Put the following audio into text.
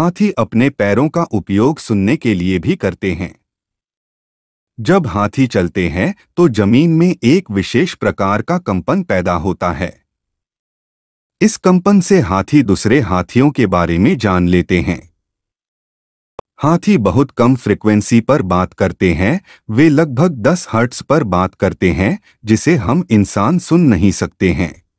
हाथी अपने पैरों का उपयोग सुनने के लिए भी करते हैं जब हाथी चलते हैं तो जमीन में एक विशेष प्रकार का कंपन पैदा होता है इस कंपन से हाथी दूसरे हाथियों के बारे में जान लेते हैं हाथी बहुत कम फ्रीक्वेंसी पर बात करते हैं वे लगभग 10 हर्ट्स पर बात करते हैं जिसे हम इंसान सुन नहीं सकते हैं